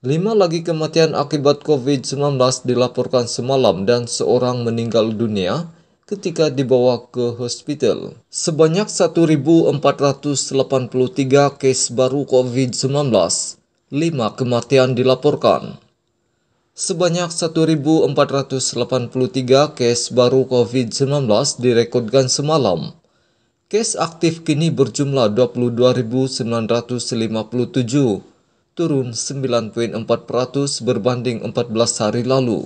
Lima lagi kematian akibat COVID-19 dilaporkan semalam dan seorang meninggal dunia ketika dibawa ke hospital. Sebanyak 1.483 kes baru COVID-19, lima kematian dilaporkan. Sebanyak 1.483 kes baru COVID-19 direkodkan semalam. Kes aktif kini berjumlah 22.957 turun 9.4% berbanding 14 hari lalu.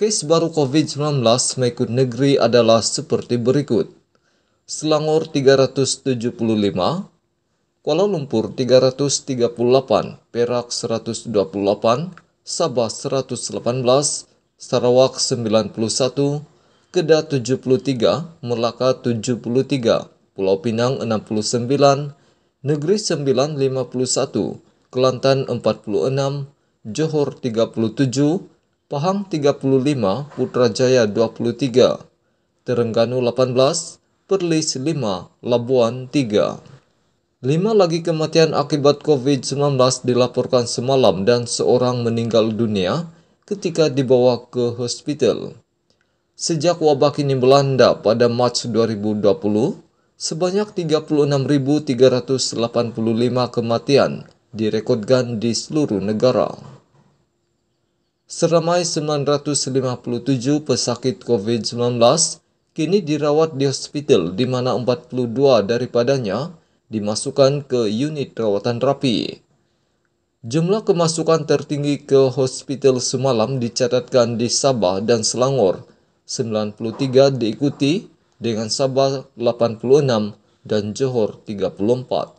Case baru COVID-19 mengikut negeri adalah seperti berikut. Selangor 375, Kuala Lumpur 338, Perak 128, Sabah 118, Sarawak 91, Kedah 73, Melaka 73, Pulau Pinang 69, Negeri 951, Kelantan 46, Johor 37, Pahang 35, Putrajaya 23, Terengganu 18, Perlis 5, Labuan 3. Lima lagi kematian akibat COVID-19 dilaporkan semalam dan seorang meninggal dunia ketika dibawa ke hospital. Sejak wabah ini melanda pada Mac 2020, sebanyak 36.385 kematian direkodkan di seluruh negara. Seramai 957 pesakit COVID-19 kini dirawat di hospital di mana 42 daripadanya dimasukkan ke unit rawatan rapi. Jumlah kemasukan tertinggi ke hospital semalam dicatatkan di Sabah dan Selangor, 93 diikuti dengan Sabah 86 dan Johor 34.